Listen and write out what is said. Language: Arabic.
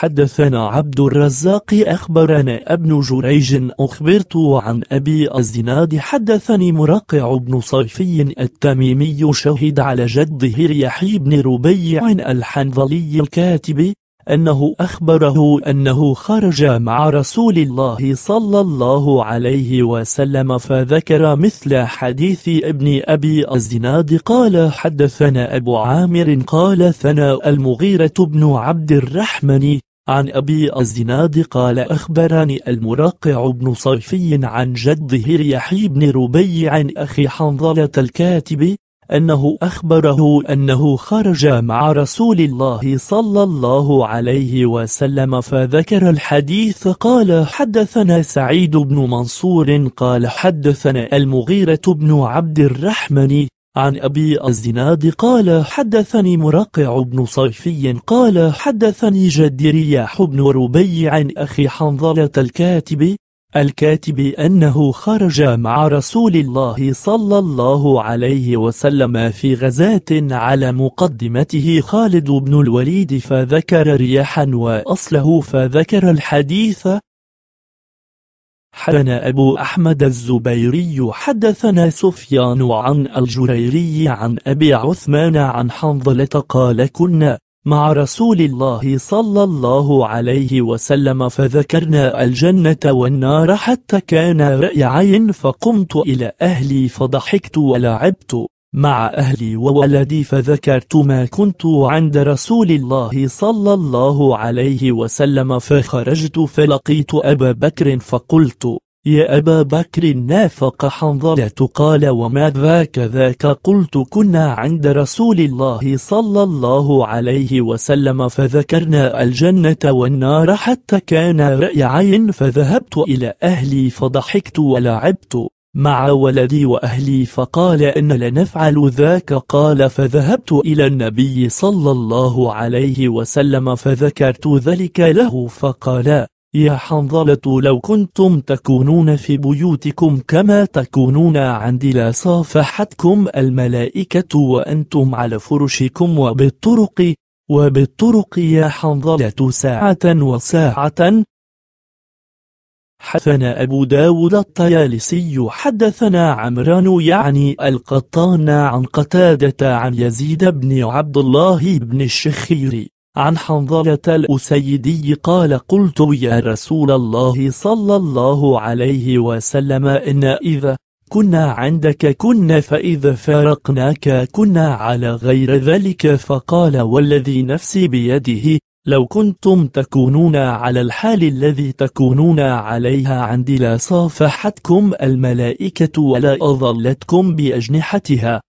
حدثنا عبد الرزاق أخبرنا ابن جريج أخبرت عن أبي الزناد حدثني مراقع بن صيفي التميمي شهد على جده ريحي بن ربيع الحنظلي الكاتب أنه أخبره أنه خرج مع رسول الله صلى الله عليه وسلم فذكر مثل حديث ابن أبي الزناد قال حدثنا أبو عامر قال ثنا المغيرة بن عبد الرحمن عن أبي الزناد قال أخبرني المرقع بن صيفي عن جده ريحي بن ربيع أخي حنظلة الكاتب أنه أخبره أنه خرج مع رسول الله صلى الله عليه وسلم فذكر الحديث قال حدثنا سعيد بن منصور قال حدثنا المغيرة بن عبد الرحمن عن أبي الزناد قال حدثني مراقع بن صيفي قال حدثني جدي رياح بن ربيع عن أخي حنظلة الكاتب الكاتب أنه خرج مع رسول الله صلى الله عليه وسلم في غزاة على مقدمته خالد بن الوليد فذكر رياحا وأصله فذكر الحديث حدثنا أبو أحمد الزبيري حدثنا سفيان عن الجريري عن أبي عثمان عن حنظلة قال كنا مع رسول الله صلى الله عليه وسلم فذكرنا الجنة والنار حتى كان رأي عين فقمت إلى أهلي فضحكت ولعبت مع أهلي وولدي فذكرت ما كنت عند رسول الله صلى الله عليه وسلم فخرجت فلقيت أبا بكر فقلت يا أبا بكر نافق حنظلة قال وما ذاك ذاك قلت كنا عند رسول الله صلى الله عليه وسلم فذكرنا الجنة والنار حتى كان رأي عين فذهبت إلى أهلي فضحكت ولعبت مع ولدي وأهلي فقال إن لنفعل ذاك قال فذهبت إلى النبي صلى الله عليه وسلم فذكرت ذلك له فقال يا حنظلة لو كنتم تكونون في بيوتكم كما تكونون عندي لصافحتكم الملائكة وأنتم على فرشكم وبالطرق وبالطرق يا حنظلة ساعة وساعة حدثنا أبو داود الطيالسي حدثنا عمران يعني القطان عن قتادة عن يزيد بن عبد الله بن الشخير عن حنظلة الأسيدي قال قلت يا رسول الله صلى الله عليه وسلم إن إذا كنا عندك كنا فإذا فارقناك كنا على غير ذلك فقال والذي نفسي بيده لو كنتم تكونون على الحال الذي تكونون عليها عندي لصافحتكم الملائكة ولا أظلتكم بأجنحتها